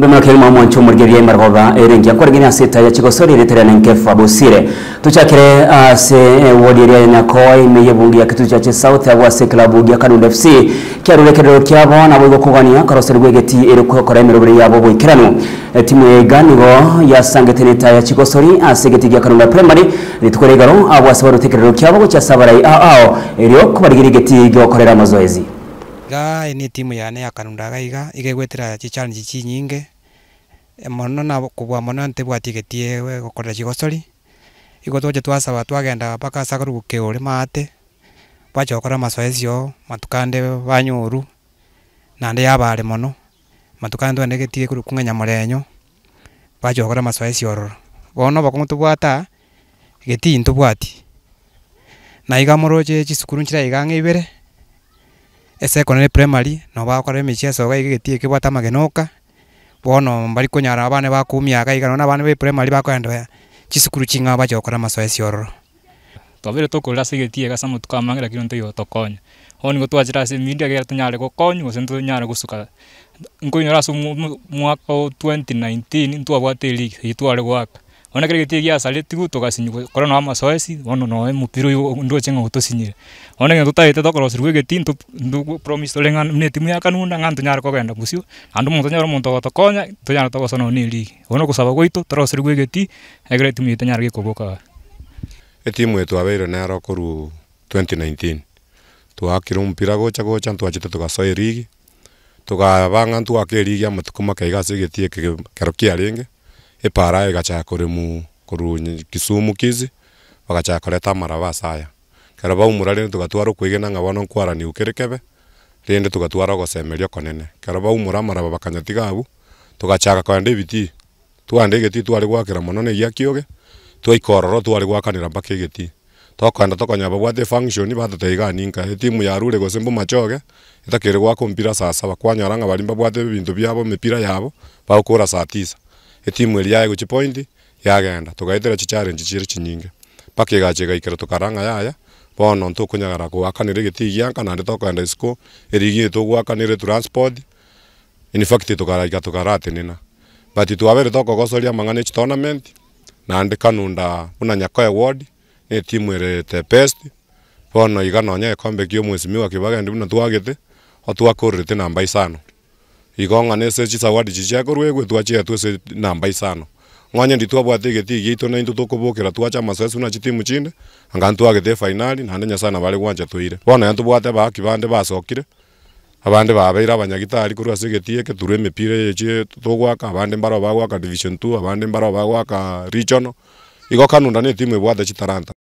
ndomakeri mwa chomorgeria imargoba erengi akwarigini asita ya chikosori iretera nenke fabosire tuchakire ase uh, eh, wodi eria nyakoi ya kitu chache south ya abwase klabu ya kanunda fc kia kia na wigo kiarurekerero kiabo nabo igokogania koroseri gwegeti erikokora ya yabo boikerano eh, timu ega nigo go ya ya chikosori ase ah, geti gia kanunda primary ritukore igaro abwase ah, barutekerero kiabo gochasabara ao ao erio kubarigiri geti giokorera mazoezi iga ni timu ya ne yane yakanundaga iga igegwetira chichallenges nyinge e mono na kubwa mono ntibwatigetie we gukorera chigocori igo twaje twasaba twagenda mpaka sakuru gukiuri maate bachokora masoesi oo matukande banyoru nandi yabare mono matukande twende getige kung'enya murenyo bachokora masoesi ororo bono bakung'utubwata geti intubwati na iga moroche chisukuru nchira iga ng'ibere esecondary primary no bakora emicheso iga igetie kibwata magenoka bono mbali kunyara abana bakumia aga igano na abane be primary bakoenda chisukuru chinga bachokora masoesi ororo twabire tokorera ase egetie iga ase motukamang'era kiro nto igo tokonya bono nigo twachire ase emidia gera tonyare gokonya gose ntonyare gosuka nkoinyora ase mwaka 2019 ntwabwate abwate league tware goaka ona kare gä gä acarä tigu tå gacinykorwo na macoeci ona noe må pirå yå ndå cing'a gå tå cinyire ona gä tå tagä te tokorwo ciruä gä tin nä timu ya kanuna ng'a tå nyarä kogenda må cio andå må tonyarwo må ntu ogotokonya tå nyarä togoconoo nä rigi ona gå caba gwitå torwo ciruä gä ti egere timu itä nyarä gä kå gå kaga ä timu ä twabeirwo nä arokå ru 2019 twakirwo mpira guca guca ntwacite tugacoä rigi tugabanga ntwakä rigi ya matuku makaiga cigä tie kä kero kä a rä ngä ipara igachaka kurimu kurunyi kisumu kizi bagachaka kureta maraba saya kero baumura rindi tugatwarwo kwigena ng'a bono nkwarani ukirikebe rindi tugatwarwo gosemerio konene kero baumura amaraba bakanyatiga abu tugachaka kwenda ibiti twande igiti twari gwakira mono na gia kioge twaikororo twari gwakanira mpaka igiti tokwenda tokonyaba bwate function batateigaani nka etimu yarure gose mbu machoge itakiri gwaka mpira saa saba kwanyora ng'a bari mbabwate bintu biabo mipira yabo bagukura saa tisa etimu eri yaegochi point yagenda tugaetera chichallenge chiri chinyinge mpaka igacha igaikera tukaranga yaya bono ntukonyagara gwakanire giti gianka nandi tokwenda isiko erigire tugwakanire transport in fact tukaraika tukaratinina but twabere tokogosoria mang'ana echi tournament na nandi kanunda una nyako award ne timu erete best bono igano nya kombe iganonya ekombe kia kibaga ndi na twagete otwakorerete namba isano igong'ana ase chisawadi chi chiakorwa egwetwa chietwa ase namba isano ng'onya ndi twabwate egeti giaito nainto tokobokera twachamasa ase buna chitimu chinde angani twagete efainali naende nyasaye nabare gwancha twaire bono nonye tobwate abahaki bande basokire abande babeire abanyagitari korwa ase egeti eketurwa emepira eye togwaka abande mbaro bagwaka division two abande mbaro bagwaka regional igo kanunda na etimu ebwate chitaranta